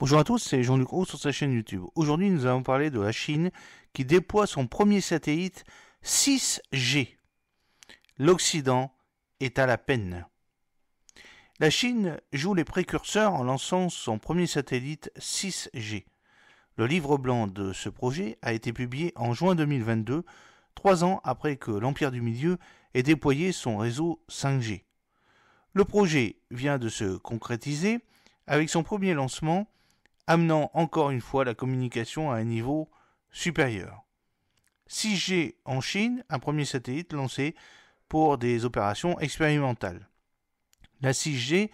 Bonjour à tous, c'est Jean-Luc Roux sur sa chaîne YouTube. Aujourd'hui, nous allons parler de la Chine qui déploie son premier satellite 6G. L'Occident est à la peine. La Chine joue les précurseurs en lançant son premier satellite 6G. Le livre blanc de ce projet a été publié en juin 2022, trois ans après que l'Empire du Milieu ait déployé son réseau 5G. Le projet vient de se concrétiser avec son premier lancement amenant encore une fois la communication à un niveau supérieur. 6G en Chine, un premier satellite lancé pour des opérations expérimentales. La 6G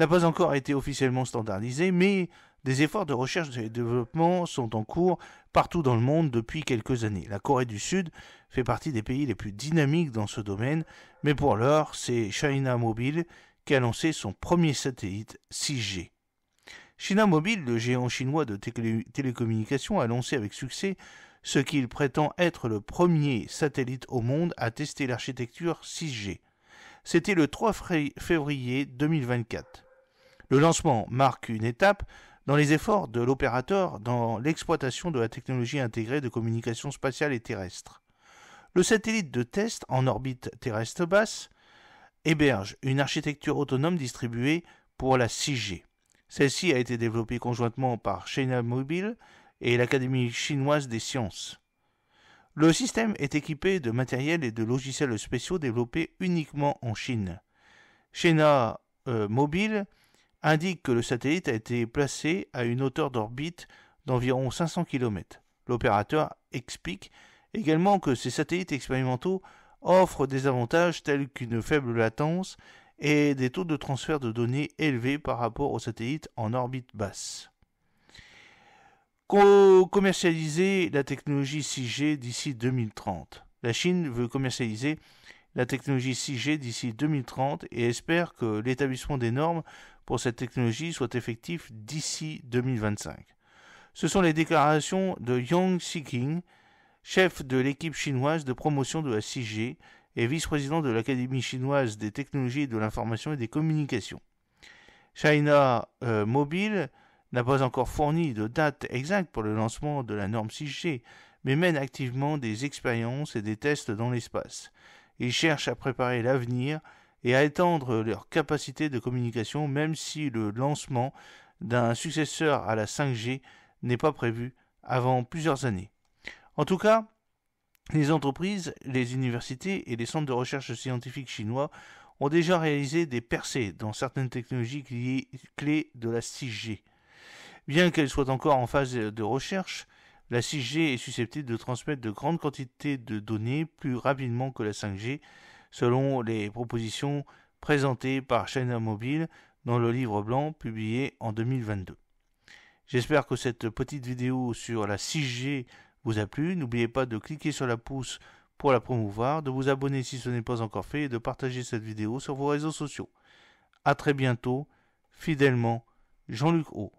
n'a pas encore été officiellement standardisée, mais des efforts de recherche et de développement sont en cours partout dans le monde depuis quelques années. La Corée du Sud fait partie des pays les plus dynamiques dans ce domaine, mais pour l'heure, c'est China Mobile qui a lancé son premier satellite 6G. China Mobile, le géant chinois de télécommunications, a lancé avec succès ce qu'il prétend être le premier satellite au monde à tester l'architecture 6G. C'était le 3 février 2024. Le lancement marque une étape dans les efforts de l'opérateur dans l'exploitation de la technologie intégrée de communication spatiale et terrestre. Le satellite de test en orbite terrestre basse héberge une architecture autonome distribuée pour la 6G. Celle-ci a été développée conjointement par China Mobile et l'Académie chinoise des sciences. Le système est équipé de matériel et de logiciels spéciaux développés uniquement en Chine. China euh, Mobile indique que le satellite a été placé à une hauteur d'orbite d'environ 500 km. L'opérateur explique également que ces satellites expérimentaux offrent des avantages tels qu'une faible latence et des taux de transfert de données élevés par rapport aux satellites en orbite basse. commercialiser la technologie 6G d'ici 2030. La Chine veut commercialiser la technologie 6G d'ici 2030 et espère que l'établissement des normes pour cette technologie soit effectif d'ici 2025. Ce sont les déclarations de Yang Siking, chef de l'équipe chinoise de promotion de la 6G, et vice-président de l'Académie chinoise des technologies de l'information et des communications. China euh, Mobile n'a pas encore fourni de date exacte pour le lancement de la norme 6G, mais mène activement des expériences et des tests dans l'espace. Ils cherchent à préparer l'avenir et à étendre leurs capacités de communication même si le lancement d'un successeur à la 5G n'est pas prévu avant plusieurs années. En tout cas, les entreprises, les universités et les centres de recherche scientifiques chinois ont déjà réalisé des percées dans certaines technologies clés de la 6G. Bien qu'elles soient encore en phase de recherche, la 6G est susceptible de transmettre de grandes quantités de données plus rapidement que la 5G, selon les propositions présentées par China Mobile dans le livre blanc publié en 2022. J'espère que cette petite vidéo sur la 6G vous a plu, n'oubliez pas de cliquer sur la pouce pour la promouvoir, de vous abonner si ce n'est pas encore fait et de partager cette vidéo sur vos réseaux sociaux. À très bientôt, fidèlement, Jean-Luc Haut.